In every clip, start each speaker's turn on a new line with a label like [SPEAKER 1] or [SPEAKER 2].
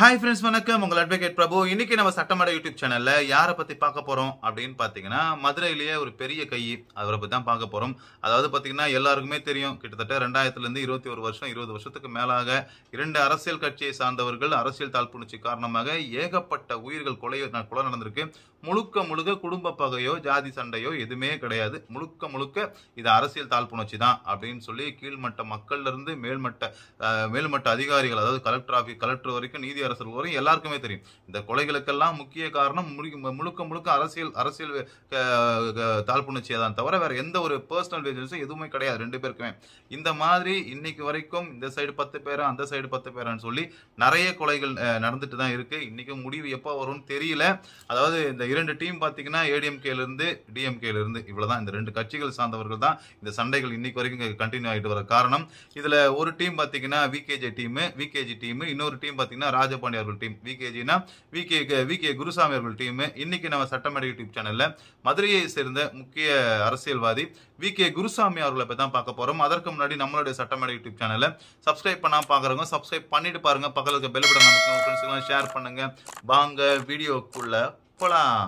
[SPEAKER 1] Hi friends வணக்கம் உங்கள் advocate பிரபு இன்னைக்கு நம்ம சட்டமடை யூடியூப் சேனலில் யாரை பற்றி பார்க்க போகிறோம் அப்படின்னு பார்த்தீங்கன்னா மதுரையிலேயே ஒரு பெரிய கை அவரை பற்றி தான் பார்க்க போகிறோம் அதாவது பார்த்தீங்கன்னா எல்லாருக்குமே தெரியும் கிட்டத்தட்ட ரெண்டாயிரத்துலேருந்து இருபத்தி ஒரு வருஷம் இருபது வருஷத்துக்கு மேலாக இரண்டு அரசியல் கட்சியை சார்ந்தவர்கள் அரசியல் தாழ்ப்புணர்ச்சி காரணமாக ஏகப்பட்ட உயிர்கள் கொலை கொலை நடந்திருக்கு முழுக்க முழுக்க குடும்ப பகையோ ஜாதி சண்டையோ எதுவுமே கிடையாது முழுக்க முழுக்க இது அரசியல் தாழ்ப்புணர்ச்சி தான் அப்படின்னு சொல்லி கீழ்மட்ட மக்கள்ல இருந்து மேல்மட்ட மேல்மட்ட அதிகாரிகள் அதாவது கலெக்டர் ஆஃபீஸ் கலெக்டர் வரைக்கும் நீதி அரசர் வரைக்கும் எல்லாருக்குமே தெரியும் இந்த கொலைகளுக்கெல்லாம் முக்கிய காரணம் முழுக்க முழுக்க அரசியல் அரசியல் தாழ்ப்புணர்ச்சியை தான் தவிர வேற எந்த ஒரு பர்சனல் வேஜன்ஸும் எதுவுமே கிடையாது ரெண்டு பேருக்குமே இந்த மாதிரி இன்னைக்கு வரைக்கும் இந்த சைடு பத்து பேரும் அந்த சைடு பத்து பேரான்னு சொல்லி நிறைய கொலைகள் நடந்துட்டு தான் இருக்கு இன்னைக்கு முடிவு எப்போ வரும்னு தெரியல அதாவது இந்த இரண்டு டீம் பார்த்தீங்கன்னா ஏடிஎம்கேலேருந்து டிஎம்கேலேருந்து இவ்வளோ தான் இந்த ரெண்டு கட்சிகள் சார்ந்தவர்கள் தான் இந்த சண்டைகள் இன்னைக்கு வரைக்கும் கண்டினியூ ஆகிட்டு வர காரணம் இதில் ஒரு டீம் பார்த்தீங்கன்னா விகேஜே டீமு விகேஜி டீமு இன்னொரு டீம் பார்த்தீங்கன்னா ராஜபாண்டி அவர்கள் டீம் விகேஜினா விகே விகே குருசாமி அவர்கள் டீமு இன்னைக்கு நம்ம சட்டமேடை யூடியூப் சேனலில் மதுரையை சேர்ந்த முக்கிய அரசியல்வாதி வி கே குருசாமி அவர்களை பற்றி தான் பார்க்க போகிறோம் அதற்கு முன்னாடி நம்மளுடைய சட்டமேடை யூடியூப் சேனலை சப்ஸ்கிரைப் பண்ணால் பார்க்குறவங்க சப்ஸ்கிரைப் பண்ணிட்டு பாருங்கள் பக்கத்தில் பெல் பட்டன் ஃப்ரெண்ட்ஸுக்கெல்லாம் ஷேர் பண்ணுங்கள் வாங்க வீடியோக்குள்ளே போலாம்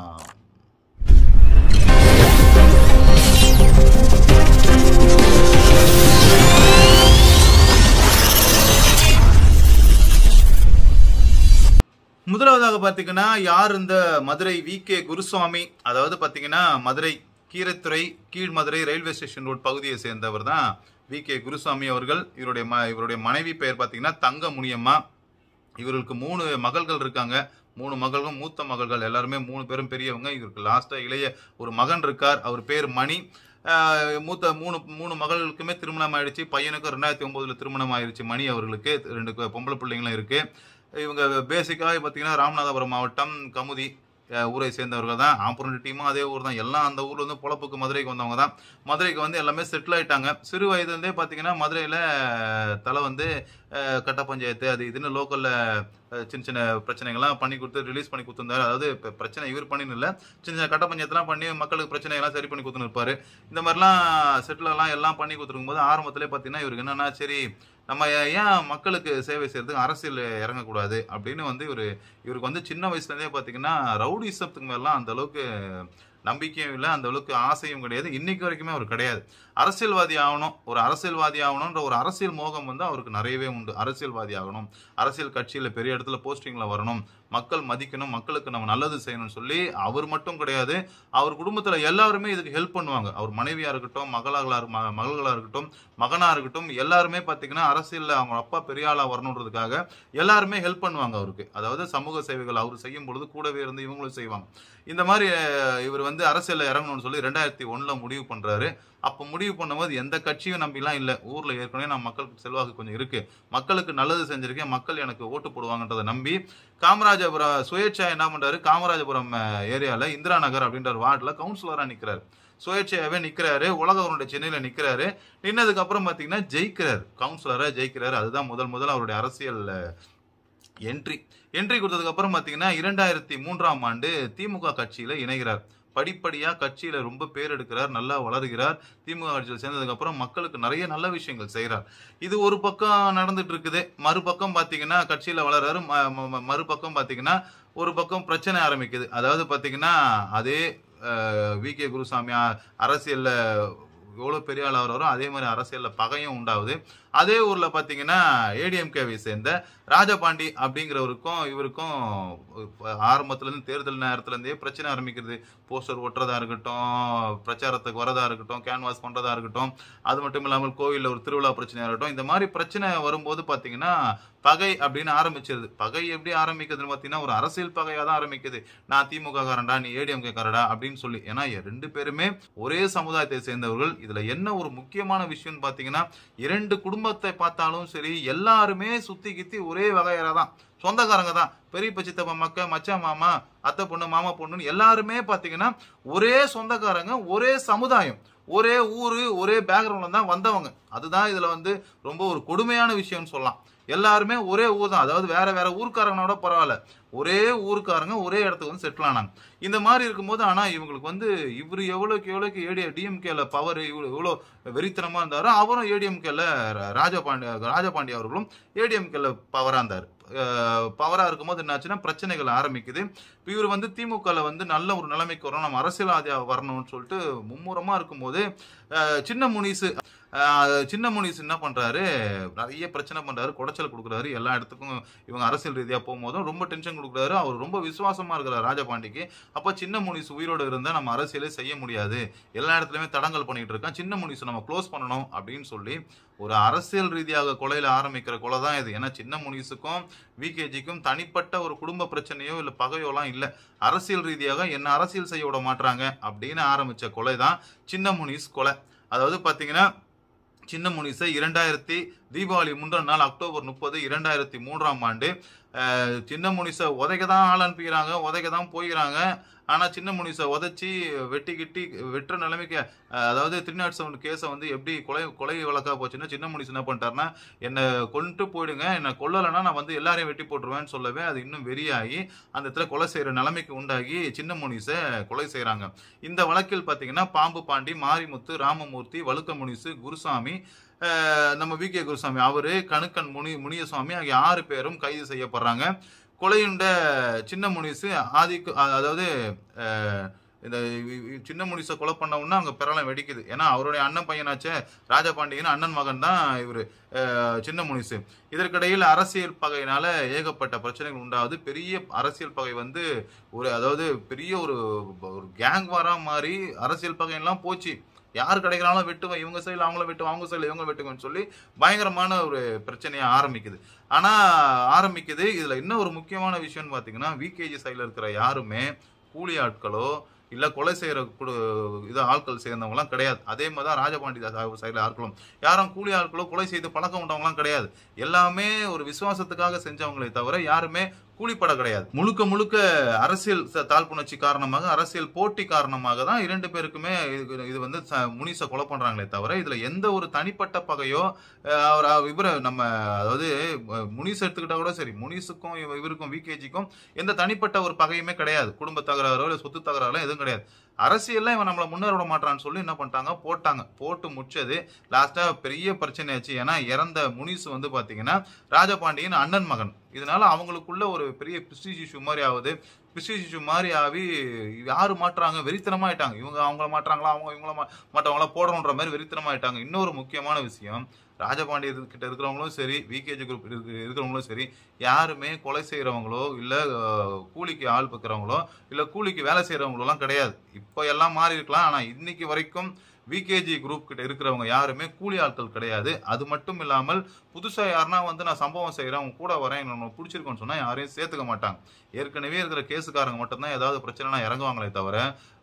[SPEAKER 1] முதலாவதாக பார்த்தீங்கன்னா யார் இந்த மதுரை வி கே குருசுவாமி அதாவது பார்த்தீங்கன்னா மதுரை கீரைத்துறை கீழ் மதுரை ரயில்வே ஸ்டேஷன் ரோட் பகுதியை சேர்ந்தவர் தான் வி கே குருசாமி அவர்கள் இவருடைய ம இவருடைய மனைவி பெயர் பார்த்தீங்கன்னா தங்க முனியம்மா இவர்களுக்கு மூணு மகள்கள் இருக்காங்க மூணு மகள்கள் மூத்த மகள்கள் எல்லாருமே மூணு பேரும் பெரியவங்க இவருக்கு லாஸ்ட்டாக இளைய ஒரு மகன் இருக்கார் அவர் பேர் மணி மூத்த மூணு மூணு மகளுக்குமே திருமணம் ஆயிடுச்சு பையனுக்கு ரெண்டாயிரத்தி ஒம்போதில் திருமணம் ஆயிடுச்சு மணி அவர்களுக்கு ரெண்டு பொம்பளை பிள்ளைங்களும் இருக்குது இவங்க பேசிக்காக பார்த்தீங்கன்னா ராமநாதபுரம் மாவட்டம் கமுதி ஊரை சேர்ந்தவர்கள் தான் ஆப்பர்னு டீமும் அதே ஊர் தான் எல்லாம் அந்த ஊரில் வந்து பொழப்புக்கு மதுரைக்கு வந்தவங்க தான் மதுரைக்கு வந்து எல்லாமே செட்டில் ஆகிட்டாங்க சிறு வயதுலேருந்தே பார்த்தீங்கன்னா மதுரையில் தலை வந்து கட்ட பஞ்சாயத்து அது இதுன்னு லோக்கலில் சின்ன சின்ன பிரச்சனைகள்லாம் பண்ணி கொடுத்து ரிலீஸ் பண்ணி கொடுத்துருந்தாரு அதாவது இப்போ பிரச்சனை இவர் பண்ணின்னு இல்லை சின்ன சின்ன கட்ட பண்ணி மக்களுக்கு பிரச்சனைகள்லாம் சரி பண்ணி கொடுத்துன்னு இருப்பார் இந்த மாதிரிலாம் செட்டிலெலாம் எல்லாம் பண்ணி கொடுத்துருக்கும் போது ஆரம்பத்திலே பார்த்தீங்கன்னா இவருக்கு என்னென்னா சரி நம்ம ஏன் மக்களுக்கு சேவை செய்கிறதுக்கு அரசியல் இறங்கக்கூடாது அப்படின்னு வந்து இவர் இவருக்கு வந்து சின்ன வயசுலேருந்தே பார்த்தீங்கன்னா ரவுடிசத்துக்கு மேலாம் அந்த அளவுக்கு நம்பிக்கையும் இல்லை அந்த அளவுக்கு ஆசையும் கிடையாது இன்னைக்கு வரைக்குமே அவர் கிடையாது அரசியல்வாதி ஆகணும் ஒரு அரசியல்வாதி ஆகணும்ன்ற ஒரு அரசியல் மோகம் வந்து அவருக்கு நிறையவே உண்டு அரசியல்வாதி ஆகணும் அரசியல் கட்சியில் பெரிய இடத்துல போஸ்டிங்கில் வரணும் மக்கள் மதிக்கணும் மக்களுக்கு நம்ம நல்லது செய்யணும்னு சொல்லி அவர் மட்டும் கிடையாது அவர் குடும்பத்தில் எல்லாருமே இதுக்கு ஹெல்ப் பண்ணுவாங்க அவர் மனைவியாக இருக்கட்டும் மகளாக மகள்களாக இருக்கட்டும் மகனாக இருக்கட்டும் எல்லாருமே பார்த்தீங்கன்னா அரசியலில் அவங்க அப்பா பெரிய ஆளாக வரணுன்றதுக்காக எல்லாருமே ஹெல்ப் பண்ணுவாங்க அவருக்கு அதாவது சமூக சேவைகள் அவர் செய்யும் பொழுது கூடவே இருந்து இவங்களும் செய்வாங்க இந்த மாதிரி இவர் வந்து அரசியலில் இறங்கணும்னு சொல்லி ரெண்டாயிரத்தி ஒன்றில் முடிவு பண்ணுறாரு அப்போ முடிவு பண்ணும்போது எந்த கட்சியும் நம்பிலாம் இல்லை ஊரில் ஏற்கனவே நான் மக்களுக்கு செல்வாக்கு கொஞ்சம் இருக்குது மக்களுக்கு நல்லது செஞ்சுருக்கேன் மக்கள் எனக்கு ஓட்டு போடுவாங்கன்றதை நம்பி காமராஜ் காமராஜபுரம் சுயேட்சா என்ன பண்றாரு காமராஜபுரம் ஏரியாவில் இந்திரா நகர் அப்படின்ற வார்டில் கவுன்சிலராக நிற்கிறாரு சுயேட்சையாவே நிற்கிறாரு உலக அவருடைய சென்னையில் நிற்கிறாரு நின்னதுக்கப்புறம் பார்த்தீங்கன்னா ஜெயிக்கிறார் கவுன்சிலராக ஜெயிக்கிறார் அதுதான் முதல் முதல் அவருடைய அரசியல் என்ட்ரி என்ட்ரி கொடுத்ததுக்கப்புறம் பார்த்தீங்கன்னா இரண்டாயிரத்தி மூன்றாம் ஆண்டு திமுக கட்சியில் இணைகிறார் படிப்படியாக கட்சியில் ரொம்ப பேர் எடுக்கிறார் நல்லா வளர்கிறார் திமுக ஆட்சியில் சேர்ந்ததுக்கப்புறம் மக்களுக்கு நிறைய நல்ல விஷயங்கள் செய்கிறார் இது ஒரு பக்கம் நடந்துட்டு இருக்குது மறுபக்கம் பார்த்தீங்கன்னா கட்சியில் வளர்றாரு மறுபக்கம் பார்த்தீங்கன்னா ஒரு பக்கம் பிரச்சனை ஆரம்பிக்குது அதாவது பார்த்தீங்கன்னா அதே வி கே குருசாமி அரசியலில் எவ்வளோ பெரிய ஆள் ஆகிறாரோ அதே மாதிரி அரசியலில் பகையும் உண்டாகுது அதே ஊரில் பார்த்தீங்கன்னா ஏடிஎம்கேவை சேர்ந்த ராஜபாண்டி அப்படிங்கிறவருக்கும் இவருக்கும் ஆரம்பத்துலேருந்து தேர்தல் நேரத்துலேருந்தே பிரச்சனை ஆரம்பிக்கிறது போஸ்டர் ஒட்டுறதா இருக்கட்டும் பிரச்சாரத்துக்கு வரதா இருக்கட்டும் கேன்வாஸ் பண்ணுறதா இருக்கட்டும் அது மட்டும் இல்லாமல் கோவில்ல ஒரு திருவிழா பிரச்சனையாக இருக்கட்டும் இந்த மாதிரி பிரச்சனை வரும்போது பாத்தீங்கன்னா பகை அப்படின்னு ஆரம்பிச்சிருது பகை எப்படி ஆரம்பிக்குதுன்னு பாத்தீங்கன்னா ஒரு அரசியல் பகையாக தான் ஆரம்பிக்குது நான் திமுக காரண்டா நீ ஏடிஎம்கே காரடா அப்படின்னு சொல்லி ஏன்னா ரெண்டு பேருமே ஒரே சமுதாயத்தை சேர்ந்தவர்கள் இதில் என்ன ஒரு முக்கியமான விஷயம்னு பார்த்தீங்கன்னா இரண்டு குடும்ப குடும்பத்தை பார்த்தாலும் சரி எல்லாருமே சுத்தி கித்தி ஒரே வகையரா தான் சொந்தக்காரங்க தான் பெரியப்ப சித்தப்பா மக்க மச்ச மாமா அத்தை பொண்ணு மாமா பொண்ணுன்னு எல்லாருமே பார்த்தீங்கன்னா ஒரே சொந்தக்காரங்க ஒரே சமுதாயம் ஒரே ஊரு ஒரே பேக்ரவுண்டில் தான் வந்தவங்க அதுதான் இதில் வந்து ரொம்ப ஒரு கொடுமையான விஷயம்னு சொல்லலாம் எல்லாருமே ஒரே ஊர் தான் அதாவது வேற வேற ஊருக்காரங்களோட பரவாயில்ல ஒரே ஊருக்காரங்க ஒரே இடத்துக்கு வந்து செட்டில் ஆனாங்க இந்த மாதிரி இருக்கும்போது ஆனால் இவங்களுக்கு வந்து இவர் எவ்வளோக்கு எவ்வளோக்கு ஏடி டிஎம்கேல பவர் இவ்வளோ இவ்வளோ வெறித்தனமாக இருந்தாரோ அவரும் ஏடிஎம்கேல ராஜபாண்டிய ராஜபாண்டிய அவர்களும் ஏடிஎம்கேல பவராக இருந்தார் பவராக இருக்கும்போது என்னாச்சுன்னா பிரச்சனைகள் ஆரம்பிக்குது இப்போ இவர் வந்து திமுகவில் வந்து நல்ல ஒரு நிலைமைக்கு வரணும் நம்ம அரசியல்வாதியாக வரணும்னு சொல்லிட்டு மும்முரமாக இருக்கும்போது சின்ன முனிசு சின்ன முனிஸ் என்ன பண்ணுறாரு நிறைய பிரச்சனை பண்ணுறாரு குடைச்சல் கொடுக்குறாரு எல்லா இடத்துக்கும் இவங்க அரசியல் ரீதியாக போகும்போதும் ரொம்ப டென்ஷன் கொடுக்குறாரு அவர் ரொம்ப விசுவாசமாக இருக்கிறார் ராஜபாண்டிக்கு அப்போ சின்ன முனிசு உயிரோடு இருந்தால் நம்ம அரசியலே செய்ய முடியாது எல்லா இடத்துலையுமே தடங்கல் பண்ணிகிட்டு இருக்கான் சின்ன முனிசு நம்ம க்ளோஸ் பண்ணணும் அப்படின்னு சொல்லி ஒரு அரசியல் ரீதியாக கொலையில் ஆரம்பிக்கிற கொலை தான் இது ஏன்னா சின்ன முனிசுக்கும் விகேஜிக்கும் தனிப்பட்ட ஒரு குடும்ப பிரச்சனையோ இல்லை பகையோலாம் இல்லை அரசியல் ரீதியாக என்ன அரசியல் செய்ய விட மாட்டுறாங்க அப்படின்னு ஆரம்பித்த கொலை தான் சின்ன முனிஸ் கொலை அதாவது பார்த்தீங்கன்னா சின்ன முனிசை இரண்டாயிரத்தி தீபாவளி முந்தின நாள் அக்டோபர் முப்பது இரண்டாயிரத்தி மூன்றாம் ஆண்டு சின்ன முனிசை உதைக்க தான் ஆள் அனுப்பிக்கிறாங்க உதைக்க தான் போய்கிறாங்க ஆனால் சின்ன முனிசை உதச்சி வெட்டி கிட்டி வெட்டுற நிலைமைக்கு அதாவது த்ரீ நாட் செவன் கேஸை வந்து எப்படி கொலை கொலை வழக்காக போச்சுன்னா சின்ன முனிசு என்ன பண்ணிட்டாருன்னா என்னை கொண்டு போயிடுங்க என்னை கொல்லலைன்னா நான் வந்து எல்லாரையும் வெட்டி போட்டுருவேன்னு சொல்லவே அது இன்னும் வெறியாகி அந்த இடத்துல கொலை செய்கிற நிலைமைக்கு உண்டாகி சின்ன முனிசை கொலை செய்கிறாங்க இந்த வழக்கில் பார்த்தீங்கன்னா பாம்பு பாண்டி மாரிமுத்து ராமமூர்த்தி வழுக்க முனிசு குருசாமி நம்ம வி கே குருசாமி அவர் கணுக்கன் முனி முனியசுவாமி ஆகிய ஆறு பேரும் கைது செய்யப்படுறாங்க கொலையுண்ட சின்ன முனிசு ஆதிக்கு அதாவது இந்த சின்ன முனிசை கொலை பண்ணவுன்னா அங்கே பெறலாம் வெடிக்குது ஏன்னா அவருடைய அண்ணன் பையனாச்சே ராஜபாண்டியன் அண்ணன் மகன் தான் இவர் சின்ன முனிசு இதற்கிடையில் அரசியல் பகையினால ஏகப்பட்ட பிரச்சனைகள் உண்டாவது பெரிய அரசியல் பகை வந்து ஒரு அதாவது பெரிய ஒரு ஒரு கேங் வாரா மாதிரி அரசியல் பகையெல்லாம் போச்சு யார் கிடைக்கிறாலும் வெட்டுவோம் இவங்க சைடில் அவங்கள வெட்டுவோம் அவங்க சைடில் இவங்க வெட்டுவோம்னு சொல்லி பயங்கரமான ஒரு பிரச்சனையாக ஆரம்பிக்குது ஆனால் ஆரம்பிக்குது இதில் இன்னும் ஒரு முக்கியமான விஷயம்னு பார்த்தீங்கன்னா விகேஜி சைடில் இருக்கிற யாருமே கூலி ஆட்களோ இல்லை கொலை செய்கிற குடு இதை ஆட்கள் சேர்ந்தவங்களாம் கிடையாது அதே மாதிரி தான் ராஜபாண்டி சைடில் ஆட்களும் யாரும் கூலி ஆட்களோ கொலை செய்து பழக்கம் உண்டவங்களாம் கிடையாது எல்லாமே ஒரு விசுவாசத்துக்காக செஞ்சவங்களே தவிர யாருமே கூலிப்பட கிடையாது முழுக்க முழுக்க அரசியல் தாழ்ப்புணர்ச்சி காரணமாக அரசியல் போட்டி காரணமாக தான் இரண்டு பேருக்குமே இது வந்து முனிச கொலை பண்றாங்களே தவிர இதுல எந்த ஒரு தனிப்பட்ட பகையோ அவர் இவர நம்ம அதாவது முனிஸ் எடுத்துக்கிட்டா கூட சரி முனிஸுக்கும் இவருக்கும் விகேஜிக்கும் எந்த தனிப்பட்ட ஒரு பகையுமே கிடையாது குடும்ப தகராறோ சொத்து தகராறோ எதுவும் கிடையாது அரசியல்லாம் இவன் நம்மளை முன்னேற விட மாட்டான்னு சொல்லி என்ன பண்ணிட்டாங்க போட்டாங்க போட்டு முடிச்சது லாஸ்ட்டாக பெரிய பிரச்சனை ஆச்சு ஏன்னா இறந்த முனிசு வந்து பார்த்தீங்கன்னா ராஜபாண்டியன் அண்ணன் மகன் இதனால அவங்களுக்குள்ள ஒரு பெரிய பிஸ்டிஜ் இஷ்யூ மாதிரி ஆகுது பிஸ்டிஜ் இஷ்யூ மாதிரி ஆகி யார் மாட்டுறாங்க வெறித்தனமாயிட்டாங்க இவங்க அவங்கள மாட்டுறாங்களா அவங்க இவங்கள மாட்டவங்களா போடணுன்ற மாதிரி வெறித்தனமாயிட்டாங்க இன்னொரு முக்கியமான விஷயம் ராஜபாண்டிய கிட்ட இருக்கிறவங்களும் சரி விகேஜி குரூப் இருக்கிறவங்களும் சரி யாருமே கொலை செய்கிறவங்களோ இல்லை கூலிக்கு ஆள் பார்க்குறவங்களோ இல்லை கூலிக்கு வேலை செய்கிறவங்களோலாம் கிடையாது இப்போ எல்லாம் மாறி இருக்கலாம் ஆனால் இன்னைக்கு வரைக்கும் விகேஜி குரூப் கிட்ட இருக்கிறவங்க யாருமே கூலி ஆட்கள் கிடையாது அது மட்டும் இல்லாமல் புதுசாக யாருன்னா வந்து நான் சம்பவம் செய்கிறேன் கூட வரேன் எனக்கு பிடிச்சிருக்கோன்னு சொன்னால் யாரையும் சேர்த்துக்க மாட்டாங்க ஏற்கனவே இருக்கிற கேஸுக்காரங்க மட்டும்தான் ஏதாவது பிரச்சனைனா இறங்குவாங்களே தவிர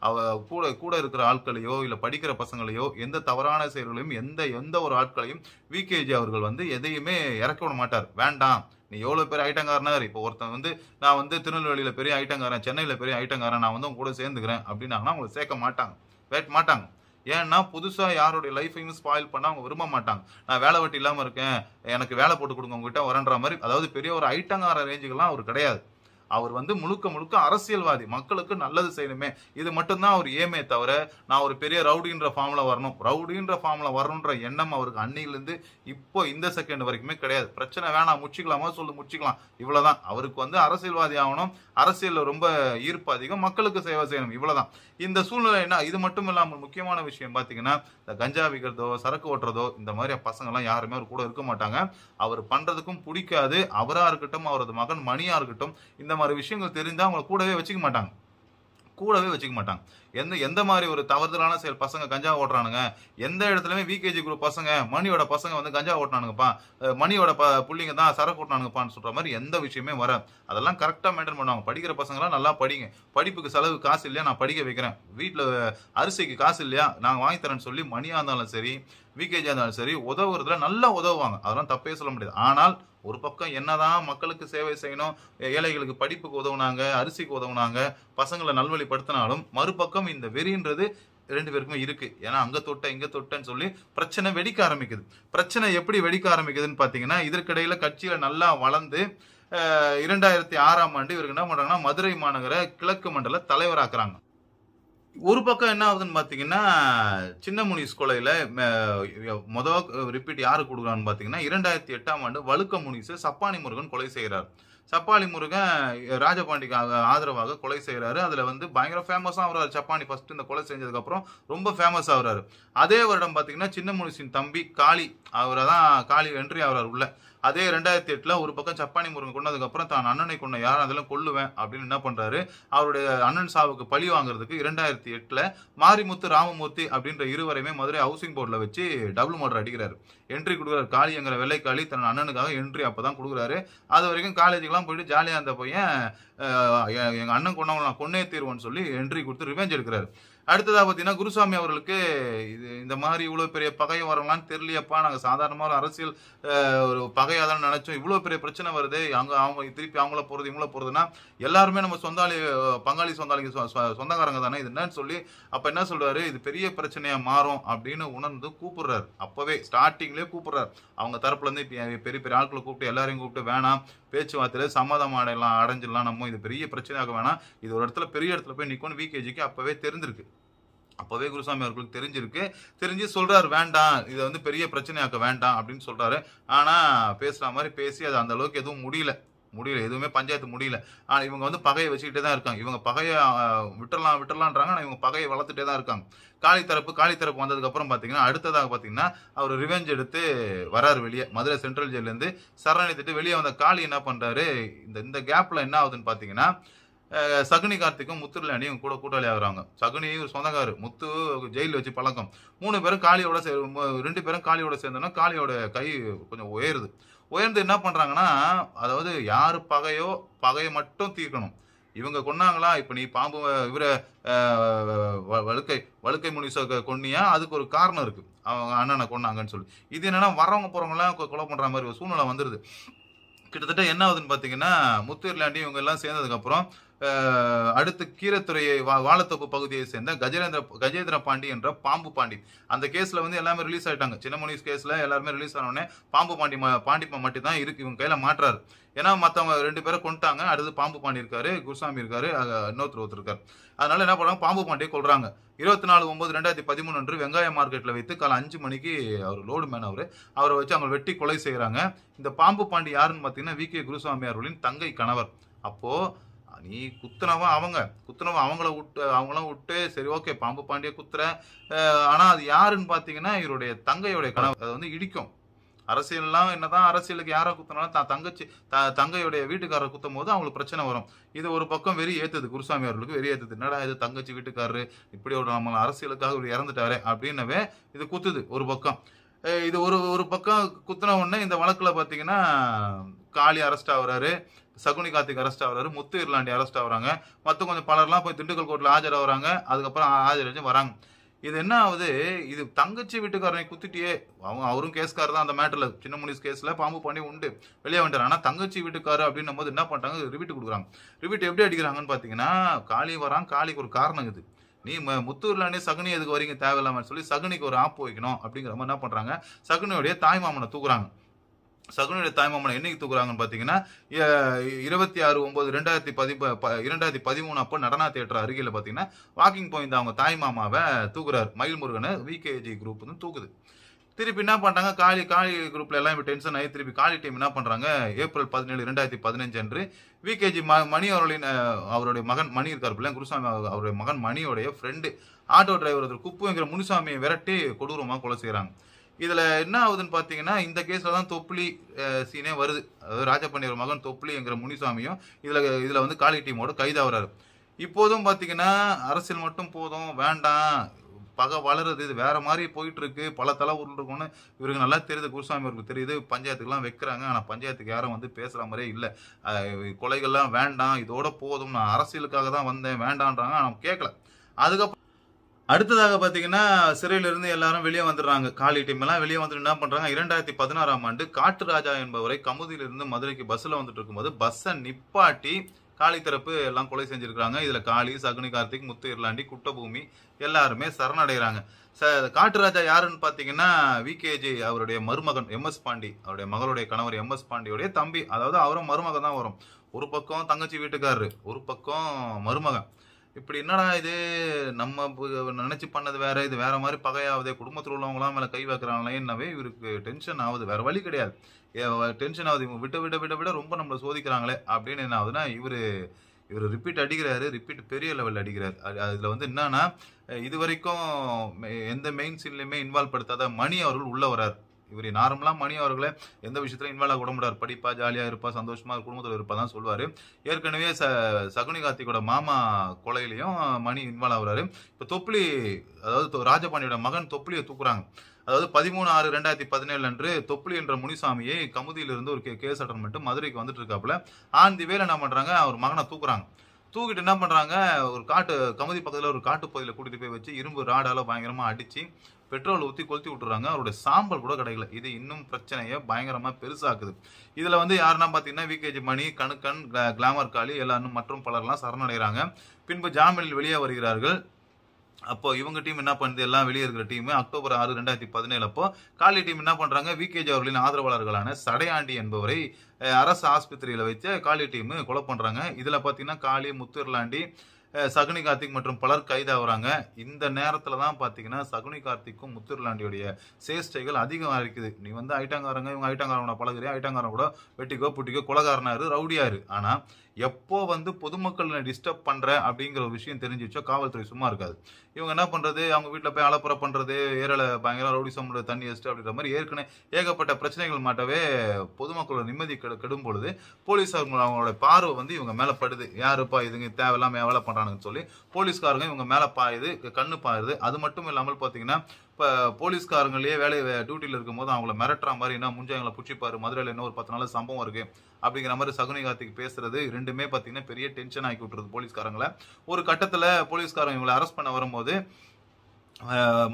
[SPEAKER 1] அவ கூட கூட இருக்கிற ஆட்களையோ இல்லை படிக்கிற பசங்களையோ எந்த தவறான செயல்களையும் எந்த எந்த ஒரு ஆட்களையும் விகேஜி அவர்கள் வந்து எதையுமே இறக்க விட மாட்டார் வேண்டாம் நீ எவ்வளோ பேர் ஐட்டங்காரனாரு இப்போ ஒருத்தன் வந்து நான் வந்து திருநெல்வேலியில் பெரிய ஐட்டங்காரன் சென்னையில் பெரிய ஐட்டங்காரன் நான் வந்து உங்க கூட சேர்ந்துக்கிறேன் அப்படின்னாங்கன்னா அவங்களை சேர்க்க மாட்டாங்க வேட் மாட்டாங்க ஏன்னா புதுசாக யாருடைய லைஃபையும் ஸ்பாயில் பண்ண அவங்க விரும்ப மாட்டாங்க நான் வேலை வெட்டி இல்லாமல் இருக்கேன் எனக்கு வேலை போட்டு கொடுங்க உங்ககிட்ட வரன்ற மாதிரி அதாவது பெரிய ஒரு ஐட்டங்கார ரேஞ்சுக்கெல்லாம் அவர் கிடையாது அவர் வந்து முழுக்க முழுக்க அரசியல்வாதி மக்களுக்கு நல்லது செய்யணுமே இது மட்டும்தான் அவர் ஏமே தவிர நான் ஒரு பெரிய ரவுடின்ற ஃபார்ம்ல வரணும் ரவுடின்ற ஃபார்ம்ல வரணுன்ற எண்ணம் அவருக்கு அன்னையிலிருந்து இப்போ இந்த செகண்ட் வரைக்குமே கிடையாது பிரச்சனை வேணாம் முச்சிக்கலாமா சொல்லு முச்சிக்கலாம் இவ்வளவுதான் அவருக்கு வந்து அரசியல்வாதி ஆகணும் அரசியல் ரொம்ப ஈர்ப்பு அதிகம் மக்களுக்கு சேவை செய்யணும் இவ்வளவுதான் இந்த சூழ்நிலை என்ன இது மட்டும் இல்லாமல் முக்கியமான விஷயம் பார்த்தீங்கன்னா இந்த கஞ்சா விற்கிறதோ சரக்கு ஓட்டுறதோ இந்த மாதிரி எல்லாம் யாருமே அவர் கூட இருக்க மாட்டாங்க அவர் பண்றதுக்கும் பிடிக்காது அவரா இருக்கட்டும் அவரது மகன் மணியா இருக்கட்டும் இந்த மாதிரி விஷயங்கள் தெரிந்தால் அவங்களை கூடவே வச்சுக்க மாட்டாங்க கூடவே வச்சுக்க மாட்டாங்க எந்த எந்த மாதிரி ஒரு தவறுதலான செயல் பசங்க கஞ்சா ஓட்டுறானுங்க எந்த இடத்துலையுமே விகேஜி குரூப் பசங்க மணியோட பசங்க வந்து கஞ்சா ஓட்டினானுங்கப்பா மணியோட ப பிள்ளைங்க தான் சரக்கு ஓட்டினானுங்கப்பான்னு சொல்கிற மாதிரி எந்த விஷயமே வர அதெல்லாம் கரெக்டாக மெயின்டைன் பண்ணுவாங்க படிக்கிற பசங்களாம் நல்லா படிங்க படிப்புக்கு செலவு காசு இல்லையா நான் படிக்க வைக்கிறேன் வீட்டில் அரிசிக்கு காசு இல்லையா நான் வாங்கி தரேன்னு சொல்லி மணியாக இருந்தாலும் சரி விகேஜா இருந்தாலும் சரி உதவுறதுல நல்லா உதவுவாங்க அதெல்லாம் தப்பே சொல்ல முடியாது ஆனால் ஒரு பக்கம் என்னதான் மக்களுக்கு சேவை செய்யணும் ஏழைகளுக்கு படிப்புக்கு உதவுனாங்க அரிசிக்கு உதவுனாங்க பசங்களை நல்வழிப்படுத்தினாலும் மறுபக்கம் இந்த வெறின்றது ரெண்டு பேருக்குமே இருக்கு ஏன்னா அங்க தொட்ட இங்க தொட்டன்னு சொல்லி பிரச்சனை வெடிக்க ஆரம்பிக்குது பிரச்சனை எப்படி வெடிக்க ஆரம்பிக்குதுன்னு பாத்தீங்கன்னா இதற்கிடையில கட்சியில நல்லா வளர்ந்து இரண்டாயிரத்தி ஆறாம் ஆண்டு இவருக்கு என்ன பண்றாங்கன்னா மதுரை மாநகர கிழக்கு மண்டல தலைவராக்குறாங்க ஒரு பக்கம் என்ன ஆகுதுன்னு பார்த்தீங்கன்னா சின்னமுனி கொலையில் மொத ரிப்பீட் யாரு கொடுக்குறான்னு பார்த்தீங்கன்னா இரண்டாயிரத்தி எட்டாம் ஆண்டு வழுக்க முனிசு சப்பானி முருகன் கொலை செய்கிறார் சப்பானி முருகன் ராஜபாண்டிக்கு ஆதரவாக கொலை செய்கிறாரு அதில் வந்து பயங்கர ஃபேமஸாக ஆகிறார் சப்பானி ஃபஸ்ட்டு இந்த கொலை செஞ்சதுக்கப்புறம் ரொம்ப ஃபேமஸ் ஆகிறாரு அதே வருடம் பார்த்தீங்கன்னா சின்னமுனிசின் தம்பி காளி அவரை தான் காளி என்ட்ரி ஆகிறார் உள்ள அதே ரெண்டாயிரத்தி எட்டில் ஒரு பக்கம் சப்பானி முருகன் கொண்டதுக்கப்புறம் தான் அண்ணனை கொண்ட யார் அதெல்லாம் கொள்ளுவேன் அப்படின்னு என்ன பண்ணுறாரு அவருடைய அண்ணன் சாவுக்கு பழி வாங்குறதுக்கு இரண்டாயிரத்தி எட்டில் மாரிமுத்து ராமமூர்த்தி அப்படின்ற இருவரையுமே மதுரை ஹவுசிங் போர்டில் வச்சு டபுள் மோட்டர் அடிக்கிறாரு என்ட்ரி கொடுக்குறாரு காளிங்கிற வெள்ளைக்காளி தன் அண்ணனுக்காக என்ட்ரி அப்போ தான் கொடுக்குறாரு அது வரைக்கும் காலேஜுக்கெல்லாம் போயிட்டு ஜாலியாக இருந்த பையன் எங்கள் அண்ணன் கொண்டவங்க நான் கொன்னே தீர்வோன்னு சொல்லி என்ட்ரி கொடுத்து ரிவெஞ்ச் எடுக்கிறாரு அடுத்ததாக பார்த்தீங்கன்னா குருசாமி அவர்களுக்கு இது இந்த மாதிரி இவ்வளோ பெரிய பகை வரலான்னு தெரியலையப்பா நாங்கள் சாதாரணமாக ஒரு அரசியல் ஒரு பகையாக தான் நினச்சோம் இவ்வளோ பெரிய பிரச்சனை வருது அங்கே அவங்க திருப்பி அவங்கள போகிறது இவங்கள போகிறதுனா எல்லாருமே நம்ம சொந்தாளி பங்காளி சொந்தாளிக்கு சொந்தக்காரங்க தானே இது என்னன்னு சொல்லி அப்போ என்ன சொல்கிறாரு இது பெரிய பிரச்சனையாக மாறும் அப்படின்னு உணர்ந்து கூப்பிடுறாரு அப்போவே ஸ்டார்டிங்லேயே கூப்பிடுறாரு அவங்க தரப்புலேருந்து பெரிய பெரிய ஆட்களை கூப்பிட்டு எல்லாரையும் கூப்பிட்டு வேணாம் பேச்சுவார்த்தையில் சம்மதம் அடையலாம் அடைஞ்சிடலாம் நம்ம இது பெரிய பிரச்சனையாக வேணாம் இது ஒரு இடத்துல பெரிய இடத்துல போய் நிற்கும்னு விகேஜிக்கு அப்போவே தெரிஞ்சிருக்கு அப்போவே குருசாமி அவர்களுக்கு தெரிஞ்சிருக்கு தெரிஞ்சு சொல்கிறாரு வேண்டாம் இதை வந்து பெரிய பிரச்சனையாக்க வேண்டாம் அப்படின்னு சொல்கிறாரு ஆனால் பேசுகிற மாதிரி பேசி அது அந்த அளவுக்கு எதுவும் முடியல முடியல எதுவுமே பஞ்சாயத்து முடியல ஆனால் இவங்க வந்து பகையை வச்சுக்கிட்டே தான் இருக்காங்க இவங்க பகையை விட்டுடலாம் விட்டுடலான்றாங்க ஆனால் இவங்க பகையை வளர்த்துட்டே தான் இருக்காங்க காளி தரப்பு காளி தரப்பு வந்ததுக்கப்புறம் பார்த்தீங்கன்னா அடுத்ததாக பார்த்தீங்கன்னா அவர் ரிவெஞ்ச் எடுத்து வராரு வெளியே மதுரை சென்ட்ரல் ஜெயிலேருந்து சரணடைத்துட்டு வெளியே வந்த காளி என்ன பண்ணுறாரு இந்த இந்த கேப்பில் என்ன ஆகுதுன்னு பார்த்தீங்கன்னா சகுனி கார்த்திக்கும் முத்துரலாணி இவங்க கூட கூட்டாளி ஆகுறாங்க சகுனி ஒரு சொந்தக்காரர் முத்து ஜெயிலில் வச்சு பழக்கம் மூணு பேரும் காளியோட ரெண்டு பேரும் காளியோட சேர்ந்தோன்னா காளியோட கை கொஞ்சம் உயருது உயர்ந்து என்ன பண்ணுறாங்கன்னா அதாவது யார் பகையோ பகையை மட்டும் தீர்க்கணும் இவங்க கொன்னாங்களா இப்போ நீ பாம்பு இவரை வழுக்கை வழுக்கை முனிச கொன்னியா அதுக்கு ஒரு காரணம் இருக்குது அவங்க அண்ணனை கொன்னாங்கன்னு சொல்லி இது என்னென்னா வரவங்க போகிறவங்களாம் கொலை பண்ணுற மாதிரி ஒரு சூழ்நிலை வந்துடுது கிட்டத்தட்ட என்ன ஆகுதுன்னு பார்த்தீங்கன்னா முத்து இவங்க எல்லாம் சேர்ந்ததுக்கப்புறம் அடுத்து கீரத்துறையை வா வாழத்தோப்பு பகுதியை சேர்ந்த கஜேந்திர கஜேந்திர பாண்டி என்ற பாம்பு பாண்டி அந்த கேஸில் வந்து எல்லாமே ரிலீஸ் ஆகிட்டாங்க சின்னமணி கேஸில் எல்லாருமே ரிலீஸ் ஆனோடனே பாம்பு பாண்டி பாண்டிப்பா மட்டும் தான் இருக்கு இவங்க கையில் மாற்றாரு ஏன்னா மற்றவங்க ரெண்டு பேரை கொண்டுட்டாங்க அடுத்து பாம்பு பாண்டி இருக்காரு குருசாமி இருக்காரு இன்னொருத்தர் ஒருத்தர் இருக்காரு அதனால என்ன பண்ணுவாங்க பாம்பு பாண்டியை கொள்றாங்க இருபத்தி நாலு ஒன்பது ரெண்டாயிரத்தி பதிமூணு அன்று வெங்காய மார்க்கெட்டில் வைத்து காலை அஞ்சு மணிக்கு அவர் லோடு மேன் அவர் அவரை வச்சு அவங்க வெட்டி கொலை செய்கிறாங்க இந்த பாம்பு பாண்டி யாருன்னு பார்த்தீங்கன்னா வி கே குருசாமி அவர்களின் தங்கை கணவர் அப்போது நீ குத்துனவன் அவங்க குத்துனவன் அவங்கள விட்டு அவங்களாம் விட்டு சரி ஓகே பாம்பு பாண்டிய குத்துற ஆனால் அது யாருன்னு பார்த்தீங்கன்னா இவருடைய தங்கையுடைய கனவு அது வந்து இடிக்கும் அரசியல்லாம் என்னதான் அரசியலுக்கு யாரை குத்தினாலும் தான் தங்கச்சி த தங்கையுடைய வீட்டுக்காரர் குத்தும் போது அவங்களுக்கு பிரச்சனை வரும் இது ஒரு பக்கம் வெறி ஏற்றுது குருசாமி அவர்களுக்கு வெறி ஏத்துது என்னடா இது தங்கச்சி வீட்டுக்காரரு இப்படி ஒரு நம்ம அரசியலுக்காக இவர் இறந்துட்டாரு அப்படின்னவே இது குத்துது ஒரு பக்கம் இது ஒரு ஒரு பக்கம் குத்தின உடனே இந்த வழக்கில் பார்த்தீங்கன்னா காளி அரெஸ்ட் ஆகுறாரு சகுனி கார்த்திக் அரெஸ்ட் ஆகிறாரு முத்து இர்லாண்டி அரெஸ்ட் ஆகிறாங்க மற்ற கொஞ்சம் பலர்லாம் போய் திண்டுக்கல் கோர்ட்டில் ஆஜராகிறாங்க அதுக்கப்புறம் ஆஜராச்சும் வராங்க இது என்ன ஆகுது இது தங்கச்சி வீட்டுக்காரனை குத்திட்டியே அவங்க அவரும் கேஸ்கார் தான் அந்த மேட்டரில் சின்ன முனிஸ் கேஸில் பாம்பு பண்ணி உண்டு வெளியே வந்துட்டார் ஆனால் தங்கச்சி வீட்டுக்காரர் அப்படின்னும் போது என்ன பண்ணுறாங்க ரிவிட் கொடுக்குறாங்க ரிவிட் எப்படி அடிக்கிறாங்கன்னு பார்த்தீங்கன்னா காளி வரான் காளிக்கு ஒரு காரணம் இது நீ முத்தூர்லானே சகுனி எதுக்கு வரீங்க தேவையில்லாமல் சொல்லி சகுனிக்கு ஒரு ஆப்பு வைக்கணும் அப்படிங்கிற மாதிரி என்ன பண்ணுறாங்க சகுனியோடைய தாய் மாமனை தூக்குறாங்க சகுனுடைய தாய்மாமனை என்னைக்கு தூக்குறாங்கன்னு பார்த்தீங்கன்னா இருபத்தி ஆறு ஒம்பது ரெண்டாயிரத்தி பதி இரண்டாயிரத்தி பதிமூணு அப்போ நடனா தேட்டர் அருகில் பார்த்தீங்கன்னா வாக்கிங் போயிருந்த அவங்க தாய்மாமாவை தூக்குறாரு மயில் விகேஜி குரூப் வந்து தூக்குது திருப்பி என்ன பண்ணுறாங்க காளி காளி குரூப்பில் எல்லாம் இப்போ டென்ஷன் ஆகி திருப்பி காளி டீம் என்ன பண்ணுறாங்க ஏப்ரல் பதினேழு ரெண்டாயிரத்தி பதினஞ்சு அன்று விகேஜி ம மணி அவர்களின் அவருடைய மகன் மணி இருக்கார் பிள்ளை குருசாமி அவருடைய மகன் மணியோடைய ஃப்ரெண்டு ஆட்டோ டிரைவர் குப்புங்கிற முனுசாமியை விரட்டி கொடூரமாக கொலை செய்கிறாங்க இதில் என்ன ஆகுதுன்னு பார்த்தீங்கன்னா இந்த கேஸில் தான் தொப்புளி சீனே வருது அதாவது ராஜப்பண்ணியோட மகன் என்கிற முனிசாமியும் இதில் இதில் வந்து காளி டீமோட கைதாகிறாரு இப்போதும் பார்த்தீங்கன்னா அரசியல் மட்டும் போதும் வேண்டாம் பகை வளருது இது வேற மாதிரி போயிட்டு இருக்கு பல தலை உருட்டுருக்கும்னு இவருக்கு நல்லா தெரியுது குருசாமி அவருக்கு தெரியுது பஞ்சாயத்துக்குலாம் வைக்கிறாங்க ஆனால் பஞ்சாயத்துக்கு யாரும் வந்து பேசுகிற மாதிரியே இல்லை கொலைகள்லாம் வேண்டாம் இதோட போதும் நான் அரசியலுக்காக தான் வந்தேன் வேண்டான்றாங்க ஆனால் கேட்கல அதுக்கப்புறம் அடுத்ததாக பார்த்தீங்கன்னா சிறையிலிருந்து எல்லாரும் வெளியே வந்துடுறாங்க காலி டீம் எல்லாம் வெளியே வந்துட்டு என்ன பண்ணுறாங்க இரண்டாயிரத்தி பதினாறாம் ஆண்டு காட்டு ராஜா என்பவரை கமுதியிலிருந்து மதுரைக்கு பஸ்ஸில் வந்துட்டு இருக்கும்போது பஸ்ஸை நிப்பாட்டி காளி தரப்பு எல்லாம் கொலை செஞ்சுருக்கிறாங்க இதில் காளி சகுனி கார்த்திக் முத்து இர்லாண்டி குட்டபூமி எல்லாருமே சரணடைகிறாங்க ச காட்டுராஜா யாருன்னு பார்த்தீங்கன்னா விகேஜி அவருடைய மருமகன் எம்எஸ் பாண்டி அவருடைய மகளுடைய கணவர் எம்எஸ் பாண்டியோடைய தம்பி அதாவது அவரும் மருமகன் தான் வரும் ஒரு பக்கம் தங்கச்சி வீட்டுக்காரரு ஒரு பக்கம் மருமகன் இப்படி என்னடா இது நம்ம நினச்சி பண்ணது வேற இது வேற மாதிரி பகையாவது குடும்பத்தில் உள்ளவங்களாம் மேலே கை வைக்கிறாங்களே என்னவே இவருக்கு டென்ஷன் ஆகுது வேற வழி கிடையாது டென்ஷன் ஆகுது இவங்க விட விட விட விட ரொம்ப நம்மளை சோதிக்கிறாங்களே அப்படின்னு என்ன ஆகுதுன்னா இவர் இவர் ரிப்பீட் அடிக்கிறாரு ரிப்பீட் பெரிய லெவலில் அடிக்கிறார் அதில் வந்து என்னன்னா இது வரைக்கும் எந்த மெயின் சீன்லையுமே இன்வால்வ் படுத்தாத மணி அவர்கள் உள்ளே வரார் இவர் நார்மலாக மணி அவர்களை எந்த விஷயத்திலும் இன்வால்வ் ஆக முடியாது படிப்பா ஜாலியாக இருப்பா சந்தோஷமாக குடும்பத்தில் இருப்பா தான் சொல்லுவார் ஏற்கனவே ச சகுனி கார்த்திகோட மாமா கொலையிலையும் மணி இன்வால்வ் ஆகுறாரு இப்போ தொப்புளி அதாவது ராஜபாண்டியோட மகன் தொப்புளியை தூக்குறாங்க அதாவது பதிமூணு ஆறு ரெண்டாயிரத்தி பதினேழு அன்று தொப்புளி என்ற முனிசாமியை கமுதியிலிருந்து ஒரு கே கேஸ் அட்டன் பண்ணிட்டு மதுரைக்கு வந்துட்டு இருக்காப்புல ஆந்தி வேலை என்ன பண்ணுறாங்க அவர் மகனை தூக்குறாங்க தூக்கிட்டு என்ன பண்ணுறாங்க ஒரு காட்டு கமுதி பக்கத்தில் ஒரு காட்டு பகுதியில் கூட்டிகிட்டு போய் வச்சு இரும்பு ராடால் பயங்கரமாக அடித்து பெட்ரோல் ஊற்றி கொளுத்தி விட்டுறாங்க அவருடைய சாம்பல் கூட கிடைக்கல இது இன்னும் பிரச்சனையை பயங்கரமாக பெருசாக்குது இதில் வந்து யாருன்னா பார்த்தீங்கன்னா விகேஜி மணி கணுக்கன் கிளாமர் காலி எல்லாரும் மற்றும் பலர்லாம் சரணடைகிறாங்க பின்பு ஜாமீனில் வெளியே வருகிறார்கள் அப்போ இவங்க டீம் என்ன பண்ணுது எல்லாம் வெளியே இருக்கிற டீம் அக்டோபர் ஆறு ரெண்டாயிரத்தி பதினேழு அப்போ காலி டீம் என்ன பண்ணுறாங்க விகேஜி அவர்களின் ஆதரவாளர்களான சடையாண்டி என்பவரை அரசு ஆஸ்பத்திரியில் வைத்து காலி டீம் கொலை பண்ணுறாங்க இதில் பார்த்தீங்கன்னா காளி முத்துர்லாண்டி சகுனி கார்த்திக் மற்றும் பலர் கைதாகிறாங்க இந்த நேரத்தில் தான் பார்த்தீங்கன்னா சகுனி கார்த்திக்கும் முத்துர்லாண்டியுடைய சேஷ்டைகள் அதிகமாக இருக்குது நீ வந்து ஐட்டாங்காரங்க இவங்க ஐட்டாங்காரங்க பழகுறியா ஐட்டாங்காரன் கூட வெட்டிக்கோ புட்டிக்கோ குலகாரனாரு ரவுடியாரு ஆனால் எப்போ வந்து பொதுமக்களை டிஸ்டர்ப் பண்ணுறேன் அப்படிங்கிற ஒரு விஷயம் தெரிஞ்சிச்சோ காவல்துறை சும்மா இருக்காது இவங்க என்ன பண்ணுறது அவங்க வீட்டில் போய் அலப்புற பண்ணுறது ஏரியில் பயங்கர ரவுடி சம்பளம் தண்ணி வச்சுட்டு அப்படின்ற மாதிரி ஏற்கனவே ஏகப்பட்ட பிரச்சனைகள் மாட்டவே பொதுமக்களோட நிம்மதி கெடு கெடும் பொழுது போலீஸாரங்க அவங்களோட பார்வை வந்து இவங்க மேலே படுது யாருப்பா இதுங்க தேவையில்லாமல் வேலை பண்ணுறானுங்கன்னு சொல்லி போலீஸ்காரங்க இவங்க மேலே பாயுது கண்ணு பாயுது அது மட்டும் இல்லாமல் பார்த்தீங்கன்னா இப்போ போலீஸ்காரங்களே வேலை டியூட்டியில் இருக்கும்போது அவங்கள மிரட்டுற மாதிரி என்ன முடிஞ்ச எங்களை பிடிச்சிப்பார் மதுரையில் இன்னும் ஒரு பத்து நாள் சம்பவம் இருக்குது அப்படிங்கிற மாதிரி சகுனி கார்த்திக் பேசுறது ரெண்டுமே பார்த்தீங்கன்னா பெரிய டென்ஷன் ஆக்கி விட்டுருது போலீஸ்காரங்களை ஒரு கட்டத்தில் போலீஸ்காரங்க இவங்களை அரெஸ்ட் பண்ண வரும்போது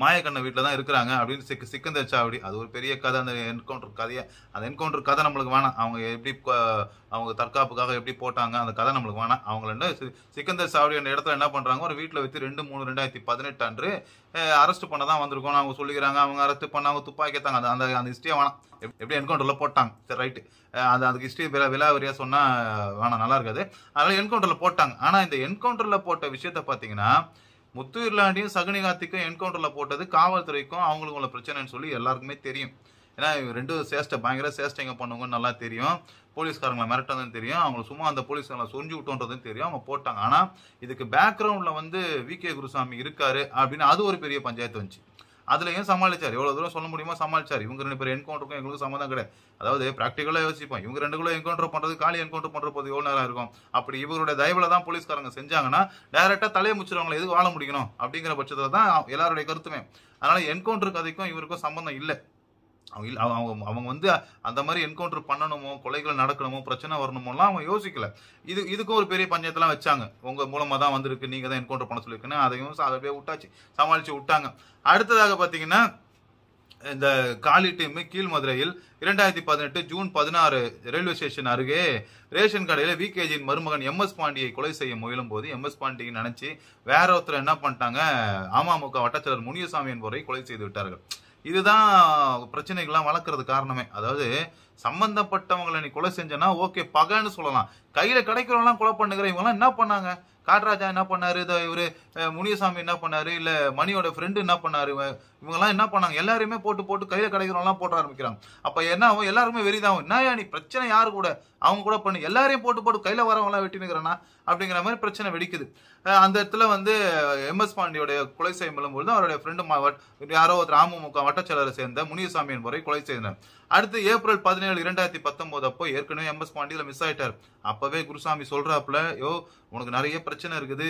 [SPEAKER 1] மாயக்கண்ண வீட்டில் தான் இருக்கிறாங்க அப்படின்னு சிக்கு சிக்கந்தர் சாவடி அது ஒரு பெரிய கதை அந்த என்கவுண்டர் கதையை அந்த என்கவுண்டர் கதை நம்மளுக்கு வேணாம் அவங்க எப்படி அவங்க தற்காப்புக்காக எப்படி போட்டாங்க அந்த கதை நம்மளுக்கு வேணாம் அவங்கள சிக்கந்தர் சாவடி என்ற இடத்துல என்ன பண்ணுறாங்க ஒரு வீட்டில் வச்சு ரெண்டு மூணு ரெண்டாயிரத்தி பதினெட்டு அன்று அரெஸ்ட் பண்ண தான் வந்திருக்கோம் அவங்க சொல்லிக்கிறாங்க அவங்க அரெஸ்ட் பண்ண அவங்க துப்பாக்கித்தாங்க அந்த அந்த அந்த ஹிஸ்ட்ரியை வேணாம் எப்படி என்கவுண்டரில் போட்டாங்க சரி ரைட்டு அது அதுக்கு ஹிஸ்ட்ரி விலா விலாவரியாக சொன்னால் வேணாம் நல்லா இருக்காது அதனால் என்கவுண்டரில் போட்டாங்க ஆனால் இந்த என்கவுண்டரில் போட்ட விஷயத்த பார்த்தீங்கன்னா முத்து இர்லாண்டியும் காத்திக்கும் என்கவுண்டரில் போட்டது காவல்துறைக்கும் அவங்களுக்கும் உள்ள பிரச்சனைன்னு சொல்லி எல்லாருக்குமே தெரியும் ஏன்னா ரெண்டும் சேஷ்ட பயங்கர சேஷ்டைங்க பண்ணுவோங்கன்னு நல்லா தெரியும் போலீஸ்காரங்களை மிரட்டதும் தெரியும் அவங்களை சும்மா அந்த போலீஸ்காரங்களை சொரிஞ்சு விட்டோன்றதும் தெரியும் அவங்க போட்டாங்க ஆனால் இதுக்கு பேக்ரவுண்டில் வந்து வி கே குருசாமி இருக்காரு அப்படின்னு அது ஒரு பெரிய பஞ்சாயத்து வந்துச்சு அதுலேயும் சமாளிச்சார் எவ்வளோ தூரம் சொல்ல முடியுமோ சமாளிச்சார் இவங்க ரெண்டு பேர் என்கவுண்டருக்கும் எங்களுக்கும் சம்மந்தம் கிடையாது அதாவது ப்ராக்டிக்கலாக யோசிப்போம் இவங்க ரெண்டு கூட என்கவுண்டர் பண்ணுறது காலி என்கவுண்டர் பண்ணுற போது எவ்வளோ நேரம் இருக்கும் அப்படி இவருடைய தயவில் தான் போலீஸ்காரங்க செஞ்சாங்கன்னா டேரெக்டாக தலையை முச்சிருவாங்களே எதுக்கு வாழ முடியணும் அப்படிங்கிற பட்சத்தில் தான் எல்லாருடைய கருத்துமே அதனால் என்கவுண்டர் கதைக்கும் இவருக்கும் சம்மந்தம் இல்லை அவங்க அவங்க அவங்க வந்து அந்த மாதிரி என்கவுண்டர் பண்ணணுமோ கொலைகள் நடக்கணுமோ பிரச்சனை வரணுமோலாம் அவங்க யோசிக்கல இது இதுக்கும் ஒரு பெரிய பஞ்சாயத்தெல்லாம் வச்சாங்க உங்கள் மூலமாக தான் வந்திருக்கு நீங்கள் தான் என்கவுண்டர் பண்ண சொல்லியிருக்கேன்னு அதையும் போய் விட்டாச்சு சமாளித்து விட்டாங்க அடுத்ததாக பார்த்தீங்கன்னா இந்த காலி டீம் மதுரையில் இரண்டாயிரத்தி பதினெட்டு ஜூன் பதினாறு ரயில்வே ஸ்டேஷன் அருகே ரேஷன் கடையில் விகேஜியின் மருமகன் எம் எஸ் பாண்டியை கொலை செய்ய முயலும் போது எம் எஸ் பாண்டியை நினைச்சு வேற ஒருத்தர் என்ன பண்ணிட்டாங்க அமமுக வட்டச்சலர் முனியசாமி என்பவரை கொலை செய்து விட்டார்கள் இதுதான் பிரச்சனைகள்லாம் வளர்க்குறது காரணமே அதாவது சம்பந்தப்பட்டவங்களை நீ கொலை செஞ்சனா ஓகே பகன்னு சொல்லலாம் கையில் கிடைக்கிறவங்களாம் கொலை பண்ணுகிற இவங்களாம் என்ன பண்ணாங்க காட்ராஜா என்ன பண்ணாரு இதை இவர் முனியசாமி என்ன பண்ணாரு இல்ல மணியோட ஃப்ரெண்டு என்ன பண்ணாரு இவங்கெல்லாம் என்ன பண்ணாங்க எல்லாருமே போட்டு போட்டு கையில கிடைக்கிறவங்களாம் போட்ட ஆரம்பிக்கிறாங்க அப்ப என்ன ஆகும் எல்லாருமே வெறிதான் என்ன நீ பிரச்சனை யாரு கூட அவங்க கூட பண்ணு எல்லாரையும் போட்டு போட்டு கையில வரவங்களாம் வெட்டினுக்கிறானா அப்படிங்கிற மாதிரி பிரச்சனை வெடிக்குது அந்த இடத்துல வந்து எம்எஸ் பாண்டியோடைய கொலை செய்யும் பொழுது அவருடைய ஃப்ரெண்டு யாரோ ஒருத்தர் அமமுக வட்டச்சலரை சேர்ந்த முனியசாமி என்பவரை கொலை செய்தனர் அடுத்து ஏப்ரல் பதினேழு இரண்டாயிரத்தி பத்தொன்பது அப்போ ஏற்கனவே எம்எஸ் பாண்டியில் மிஸ் ஆயிட்டார் அப்பவே குருசாமி சொல்றாப்புல யோ உனக்கு நிறைய பிரச்சனை இருக்குது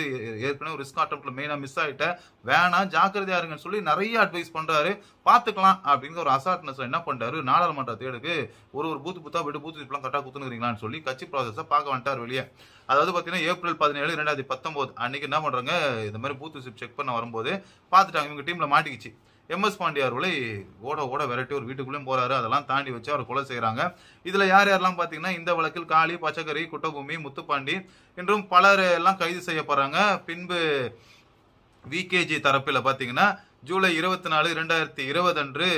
[SPEAKER 1] ஏற்கனவே ரிஸ்க் ஆட்ட லேப்டாப்பில் மெயினாக மிஸ் ஆகிட்டேன் வேணாம் ஜாக்கிரதையாக இருங்கன்னு சொல்லி நிறைய அட்வைஸ் பண்ணுறாரு பார்த்துக்கலாம் அப்படிங்கிற ஒரு அசார்ட்னஸ் என்ன பண்ணுறாரு நாடாளுமன்ற தேடுக்கு ஒரு ஒரு பூத்து பூத்தா போயிட்டு பூத்து இப்பெல்லாம் கரெக்டாக குத்துனுங்கிறீங்களான்னு சொல்லி கட்சி ப்ராசஸை பார்க்க வந்துட்டார் வெளியே அதாவது பார்த்தீங்கன்னா ஏப்ரல் பதினேழு ரெண்டாயிரத்தி பத்தொம்போது அன்றைக்கி என்ன பண்ணுறாங்க இந்த மாதிரி பூத்து சிப் செக் பண்ண வரும்போது பார்த்துட்டாங்க இவங்க டீமில் மாட்டிக்கிச்சு எம்எஸ் பாண்டி அவர்களை ஓட ஓட விரட்டி ஒரு வீட்டுக்குள்ளேயும் போறாரு அதெல்லாம் தாண்டி வச்சு அவர் கொலை செய்கிறாங்க இதில் யார் யாரெல்லாம் பார்த்தீங்கன்னா இந்த வழக்கில் காளி பச்சைக்கறி குட்டபூமி முத்துப்பாண்டி என்றும் பலர் எல்லாம் கைது செய்யப்படுறாங்க பின்பு விகேஜி தரப்பில் பார்த்தீங்கன்னா ஜூலை இருபத்தி நாலு இரண்டாயிரத்தி இருபது அன்று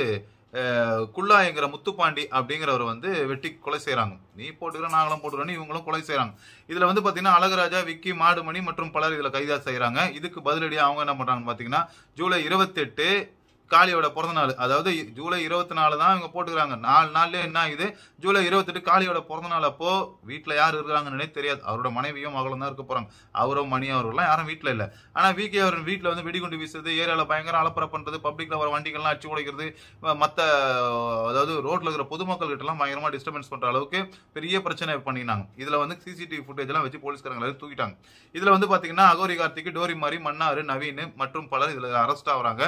[SPEAKER 1] குல்லாயங்கிற முத்துப்பாண்டி அப்படிங்கிறவர் வந்து வெட்டி கொலை செய்கிறாங்க நீ போட்டுக்கிற நாங்களும் போட்டுக்கிறோம் இவங்களும் கொலை செய்கிறாங்க இதில் வந்து பார்த்தீங்கன்னா அழகராஜா விக்கி மாடுமணி மற்றும் பலர் இதில் கைதாக செய்கிறாங்க இதுக்கு பதிலடியாக அவங்க என்ன பண்ணுறாங்கன்னு பார்த்தீங்கன்னா ஜூலை இருபத்தெட்டு காளியோட பிறந்த நாள் அதாவது ஜூலை இருபத்தி நாலு தான் இவங்க போட்டுக்கிறாங்க நாலு நாள்லேயே என்ன ஆகுது ஜூலை இருபத்தெட்டு காளியோட பிறந்த நாள் அப்போ வீட்டில் யார் இருக்கிறாங்கன்னு தெரியாது அவரோட மனைவியும் மகளும் தான் இருக்க போகிறாங்க அவரும் மணி அவர்கள்லாம் யாரும் வீட்டில் இல்லை ஆனால் கே அவர் வீட்டில் வந்து வெடிகுண்டு வீசுறது ஏரியாவில் பயங்கர அலப்பறை பண்ணுறது பப்ளிக்கில் வர வண்டிகள்லாம் அடிச்சு உடைக்கிறது மற்ற அதாவது ரோட்டில் இருக்கிற பொதுமக்கள்கிட்டலாம் பயங்கரமாக டிஸ்டர்பன்ஸ் பண்ணுற அளவுக்கு பெரிய பிரச்சனை பண்ணினாங்க இதில் வந்து சிசிடிவி ஃபுட்டேஜ்லாம் வச்சு போலீஸ்காரங்க எல்லாரும் தூக்கிட்டாங்க இதில் வந்து பாத்தீங்கன்னா அகோரி கார்த்திக் டோரி மாதிரி மன்னார் நவீன் மற்றும் பலர் இதில் அரெஸ்ட் ஆகுறாங்க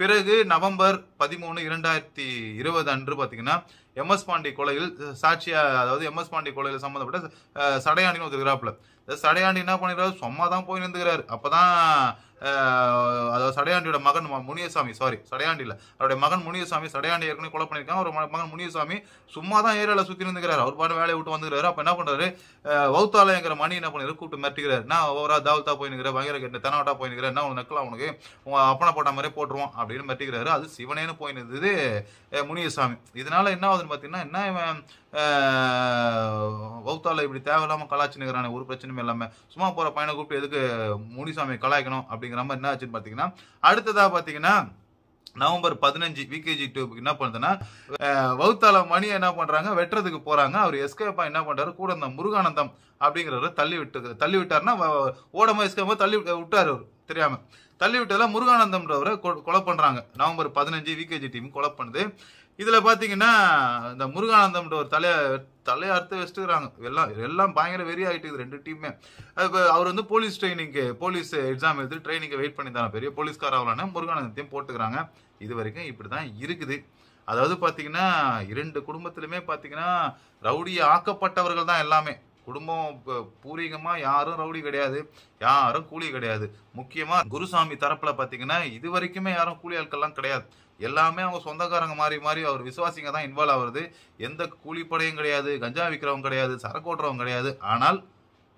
[SPEAKER 1] பிறகு நவம்பர் பதிமூணு இரண்டாயிரத்தி இருபது அன்று பார்த்தீங்கன்னா எம்எஸ் பாண்டி கொலையில் சாட்சியா அதாவது எம்எஸ் பாண்டி கொலையில் சம்மந்தப்பட்ட சடையாண்டின்னு ஒருத்தர் இந்த சடையாண்டி என்ன பண்ணிடுறாரு சும்மா தான் போய் நின்றுக்கிறார் அப்போ தான் அதாவது சடையாண்டியோட மகன் முனியசாமி சாரி சடையாண்டியில் அவருடைய மகன் முனியசாமி சடையாண்டி ஏற்கனவே கொலை பண்ணியிருக்காங்க அவர் மகன் முனியசாமி சும்மா தான் ஏரியாவில் சுற்றி இருந்துக்கிறார் அவர் பாட்டு வேலையை விட்டு வந்துக்கிறாரு அப்போ என்ன பண்ணுறாரு வௌத்தாலயங்கிற மணி என்ன பண்ணி கூப்பிட்டு மிரட்டுகிறார் நான் ஓவரா தாவத்தா போயினுக்கிற பயங்கர கெட்ட தெனாவட்டா போயினுக்கிற என்ன உங்களுக்கு நக்கலாம் உனக்கு உங்கள் அப்பனை போட்ட மாதிரி போட்டுருவோம் அப்படின்னு மிரட்டுகிறாரு அது சிவனேன்னு போயினுது முனியசாமி இதனால என்ன ஆகுதுன்னு பார்த்தீங்கன்னா என்ன வௌத்தால இப்படி தேவையில்லாமல் கலாச்சினுக்கிறானே ஒரு பிரச்சனையும் இல்லாமல் சும்மா போகிற பையனை கூப்பிட்டு எதுக்கு முனிசாமி கலாய்க்கணும் அப்படிங்கிற அப்படிங்கிற மாதிரி என்ன ஆச்சுன்னு பார்த்தீங்கன்னா அடுத்ததாக பார்த்தீங்கன்னா நவம்பர் பதினஞ்சு விகேஜி டூக்கு என்ன பண்ணுதுன்னா வௌத்தால மணி என்ன பண்ணுறாங்க வெட்டுறதுக்கு போகிறாங்க அவர் எஸ்கேப்பா என்ன பண்றாரு கூட இருந்த முருகானந்தம் அப்படிங்கிறவர் தள்ளி விட்டு தள்ளி விட்டாருன்னா ஓடமா எஸ்கேப்பா தள்ளி விட்டார் அவர் தெரியாமல் தள்ளி விட்டதில் முருகானந்தம்ன்றவரை கொலை பண்ணுறாங்க நவம்பர் பதினஞ்சு விகேஜி டீம் கொலை பண்ணுது இதில் பார்த்தீங்கன்னா இந்த முருகானந்தம்ன்ற ஒரு தலையை தலையை அறுத்து வச்சுக்கிறாங்க எல்லாம் எல்லாம் பயங்கர வெறி ஆகிட்டு ரெண்டு டீமே இப்போ அவர் வந்து போலீஸ் ட்ரைனிங்க்கு போலீஸ் எக்ஸாம் எழுதி ட்ரைனிங்கை வெயிட் பண்ணி தானே பெரிய போலீஸ்கார் ஆகலான்னு முருகானந்தத்தையும் போட்டுக்கிறாங்க இது வரைக்கும் இப்படி தான் இருக்குது அதாவது பார்த்தீங்கன்னா இரண்டு குடும்பத்திலுமே பார்த்தீங்கன்னா ரவுடி ஆக்கப்பட்டவர்கள் தான் எல்லாமே குடும்பம் பூர்வீகமாக யாரும் ரவுடி கிடையாது யாரும் கூலி கிடையாது முக்கியமாக குருசாமி தரப்பில் பார்த்தீங்கன்னா இது வரைக்குமே யாரும் கூலி ஆட்கள்லாம் கிடையாது எல்லாமே அவங்க சொந்தக்காரங்க மாறி மாறி அவர் விசுவாசிங்க தான் இன்வால்வ் ஆகுறது எந்த கூலிப்படையும் கிடையாது கஞ்சா விற்கிறவங்க கிடையாது சரக்கு ஓட்டுறவங்க கிடையாது ஆனால்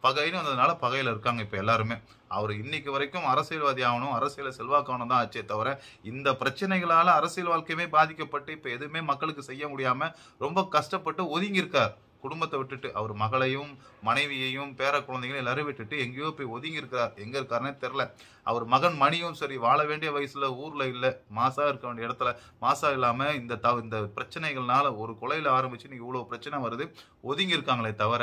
[SPEAKER 1] பகைன்னு வந்ததுனால பகையில் இருக்காங்க இப்போ எல்லாருமே அவர் இன்னைக்கு வரைக்கும் அரசியல்வாதி ஆகணும் அரசியல் செல்வாக்காகணும் தான் ஆச்சே தவிர இந்த பிரச்சனைகளால் அரசியல் வாழ்க்கையுமே பாதிக்கப்பட்டு இப்போ எதுவுமே மக்களுக்கு செய்ய முடியாமல் ரொம்ப கஷ்டப்பட்டு ஒதுங்கியிருக்கார் குடும்பத்தை விட்டுட்டு அவர் மகளையும் மனைவியையும் பேர குழந்தைகளையும் எல்லாரும் விட்டுட்டு எங்கேயோ போய் ஒதுங்கி இருக்கிறார் எங்கே இருக்காருன்னே தெரில அவர் மகன் மணியும் சரி வாழ வேண்டிய வயசில் ஊரில் இல்லை மாசாக இருக்க வேண்டிய இடத்துல மாசா இல்லாமல் இந்த த இந்த பிரச்சனைகள்னால ஒரு கொலையில் ஆரம்பிச்சு நீங்க இவ்வளோ பிரச்சனை வருது ஒதுங்கி இருக்காங்களே தவிர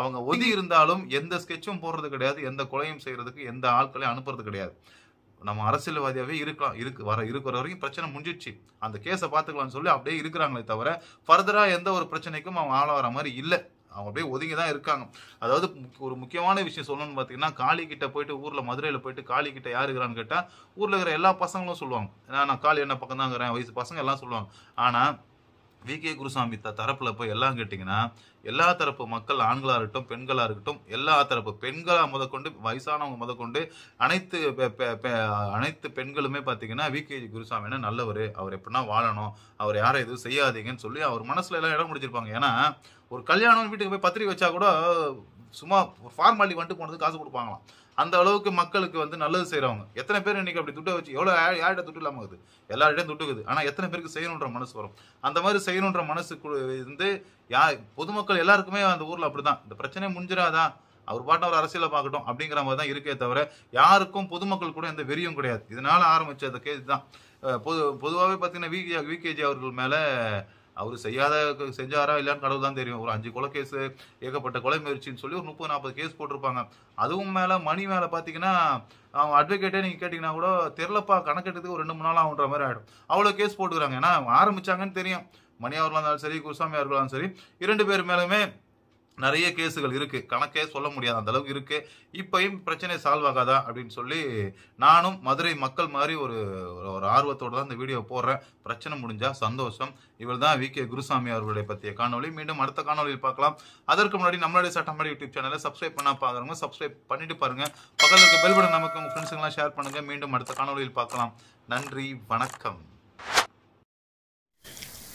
[SPEAKER 1] அவங்க ஒதுங்கி இருந்தாலும் எந்த ஸ்கெட்சும் போடுறது கிடையாது எந்த கொலையும் செய்கிறதுக்கு எந்த ஆட்களையும் அனுப்புறது கிடையாது நம்ம அரசியல்வாதியாகவே இருக்கலாம் இருக்கு வர இருக்கிற வரைக்கும் பிரச்சனை முடிஞ்சிச்சு அந்த கேஸை பார்த்துக்கலாம்னு சொல்லி அப்படியே இருக்கிறாங்களே தவிர ஃபர்தராக எந்த ஒரு பிரச்சனைக்கும் அவன் ஆள வர மாதிரி இல்லை அவங்க அப்படியே ஒதுங்கி தான் இருக்காங்க அதாவது ஒரு முக்கியமான விஷயம் சொல்லணும்னு பார்த்தீங்கன்னா காளி கிட்ட போயிட்டு ஊரில் மதுரையில் போயிட்டு காளி கிட்ட யார் இருக்கிறான்னு கேட்டால் ஊரில் இருக்கிற எல்லா பசங்களும் சொல்லுவாங்க நான் காளி என்ன பக்கம் தான் இருக்கிறேன் வயசு பசங்க எல்லாம் சொல்லுவாங்க ஆனால் வி கே குருசாமி த தரப்பில் போய் எல்லாம் கேட்டிங்கன்னா எல்லா தரப்பு மக்கள் ஆண்களாக இருக்கட்டும் பெண்களாக இருக்கட்டும் எல்லா தரப்பு பெண்களாக முதற்கொண்டு வயசானவங்க முதற்கொண்டு அனைத்து அனைத்து பெண்களுமே பார்த்தீங்கன்னா வி கே குருசாமினா நல்லவர் அவர் எப்படின்னா வாழணும் அவர் யாரும் எதுவும் செய்யாதீங்கன்னு சொல்லி அவர் மனசில் எல்லாம் இடம் முடிச்சிருப்பாங்க ஏன்னா ஒரு கல்யாணம் வீட்டுக்கு போய் பத்திரிக்கை வச்சா கூட சும்மா ஃபார்மாலிட்டி வந்துட்டு போனது காசு கொடுப்பாங்களாம் அந்த அளவுக்கு மக்களுக்கு வந்து நல்லது செய்கிறவங்க எத்தனை பேர் இன்றைக்கி அப்படி துட்டை வச்சு எவ்வளோ யார்கிட்ட துட்டு இல்லாமல் இருக்குது எல்லார்டையும் துட்டுக்குது ஆனால் எத்தனை பேருக்கு செய்யணுன்ற மனசு வரும் அந்த மாதிரி செய்யணுன்ற மனசு வந்து யா பொதுமக்கள் எல்லாருக்குமே அந்த ஊரில் அப்படி தான் இந்த பிரச்சனை முடிஞ்சிடாதான் அவர் பாட்டை அவர் அரசியலை பார்க்கட்டும் அப்படிங்கிற மாதிரி தான் இருக்கே தவிர யாருக்கும் பொதுமக்கள் கூட எந்த வெறியும் கிடையாது இதனால் ஆரம்பித்த அந்த கேஸ் தான் பொது பொதுவாகவே பார்த்தீங்கன்னா வி கேஜி அவர்கள் மேலே அவர் செய்யாத செஞ்சாரா இல்லைன்னு கடவுள் தான் தெரியும் ஒரு அஞ்சு கொலை கேஸ் ஏகப்பட்ட கொலை முயற்சின்னு சொல்லி ஒரு முப்பது நாற்பது கேஸ் போட்டிருப்பாங்க அதுவும் மேலே மணி மேலே பார்த்தீங்கன்னா அவங்க அட்வொகேட்டே நீங்கள் கேட்டிங்கன்னா கூட தெரிலப்பா கணக்கெட்டுக்கு ஒரு ரெண்டு மூணு நாள் ஆகுன்ற மாதிரி ஆகிடும் அவ்வளோ கேஸ் போட்டுக்கிறாங்க ஏன்னா ஆரம்பிச்சாங்கன்னு தெரியும் மணியாக இருந்தாலும் சரி குருசாமி அவர்களாக சரி இரண்டு பேர் மேலுமே நிறைய கேஸுகள் இருக்குது கணக்கே சொல்ல முடியாது அந்த அளவுக்கு இருக்குது இப்பயும் பிரச்சனை சால்வ் ஆகாதா அப்படின்னு சொல்லி நானும் மதுரை மக்கள் மாதிரி ஒரு ஒரு ஆர்வத்தோடு தான் இந்த வீடியோ போடுறேன் பிரச்சனை முடிஞ்சால் சந்தோஷம் இவர் தான் வி கே குருசாமி அவர்களுடைய பற்றிய காணொலி மீண்டும் அடுத்த காணொலியில் பார்க்கலாம் அதற்கு முன்னாடி நம்மளுடைய சட்டமாடி யூடியூப் சேனலை சப்ஸ்கிரைப் பண்ணா பாக்குறவங்க சப்ஸ்கிரைப் பண்ணிட்டு பாருங்கள் பக்கத்தில் இருக்க பெல் பட்டன் நமக்கு உங்கள் ஃப்ரெண்ட்ஸுங்கெல்லாம் ஷேர் பண்ணுங்கள் மீண்டும் அடுத்த காணொலியில் பார்க்கலாம் நன்றி வணக்கம்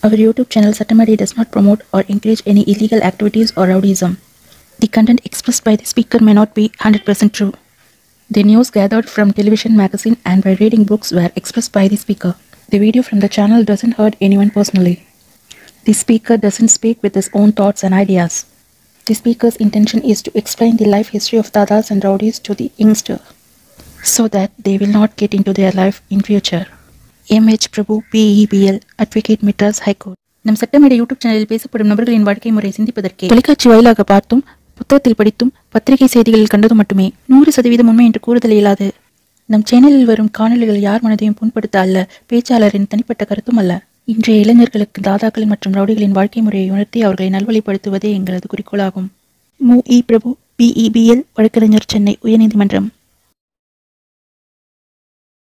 [SPEAKER 2] Our YouTube channel Satamari does not promote or encourage any illegal activities or rowdyism. The content expressed by the speaker may not be 100% true. The news gathered from television magazine and by reading books were expressed by the speaker. The video from the channel doesn't hurt anyone personally. The speaker doesn't speak with his own thoughts and ideas. The speaker's intention is to explain the life history of dadas and rowdies to the youngster so that they will not get into their life in future. MH Prabhu BEBL advocate Madras high court நம் சட்டமேடை YouTube சேனலில் பேசப்படும் நபர்களின் வாழ்க்கை முறை சிந்திப்பதற்கே தொலைக்காட்சி வாயிலாக பார்த்தும் புத்தகத்தில் படித்தும் பத்திரிகை செய்திகளில் கண்டதும் மட்டுமே நூறு சதவீதம் உண்மை என்று கூறுதல் இயலாது நம் சேனலில் வரும் காணொலிகள் யார் மனதையும் புண்படுத்த அல்ல பேச்சாளரின் தனிப்பட்ட கருத்தும் அல்ல இன்றைய இளைஞர்களுக்கு தாதாக்கள் மற்றும் ரவுடிகளின் வாழ்க்கை முறையை உணர்த்தி அவர்களை நல்வழிப்படுத்துவதே எங்களது குறிக்கோளாகும் மு இ பிரபு பிஇபிஎல் e வழக்கறிஞர் சென்னை உயர்நீதிமன்றம்